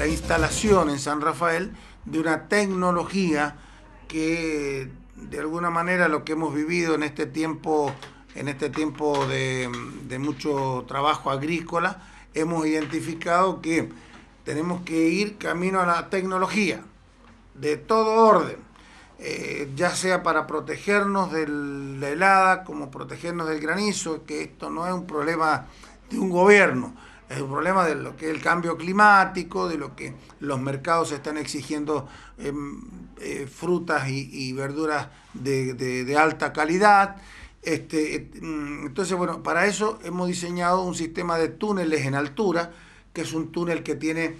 la instalación en San Rafael de una tecnología que de alguna manera lo que hemos vivido en este tiempo, en este tiempo de, mucho trabajo agrícola, hemos identificado que tenemos que ir camino a la tecnología de todo orden, eh, ya sea para protegernos de la helada como protegernos del granizo, que esto no es un problema de un gobierno, es un problema de lo que es el cambio climático, de lo que los mercados están exigiendo em, eh, frutas y, verduras de, alta calidad. Este, mm, entonces, bueno, para eso hemos diseñado un sistema de túneles en altura, que es un túnel que tiene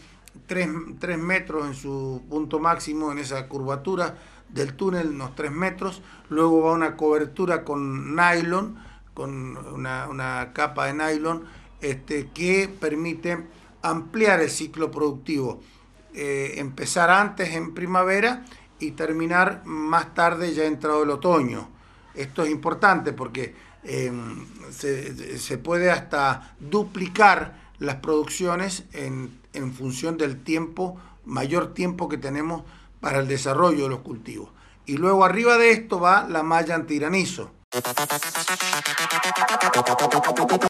3, metros en su punto máximo, en esa curvatura del túnel, unos 3 metros. Luego va una cobertura con nylon, con una, una capa de nylon este, que permite ampliar el ciclo productivo, eh, empezar antes en primavera y terminar más tarde ya entrado el otoño. Esto es importante porque em, se, puede hasta duplicar las producciones en, en función del tiempo, mayor tiempo que tenemos para el desarrollo de los cultivos. Y luego arriba de esto va la malla antiranizo.